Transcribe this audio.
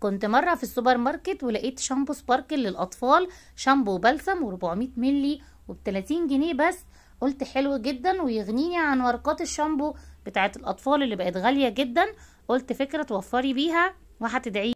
كنت مرة في السوبر ماركت ولقيت شامبو سباركل للأطفال شامبو بلسم و400 ملي وب30 جنيه بس قلت حلو جدا ويغنيني عن ورقات الشامبو بتاعت الأطفال اللي بقت غالية جدا قلت فكرة توفري بيها وهتدعي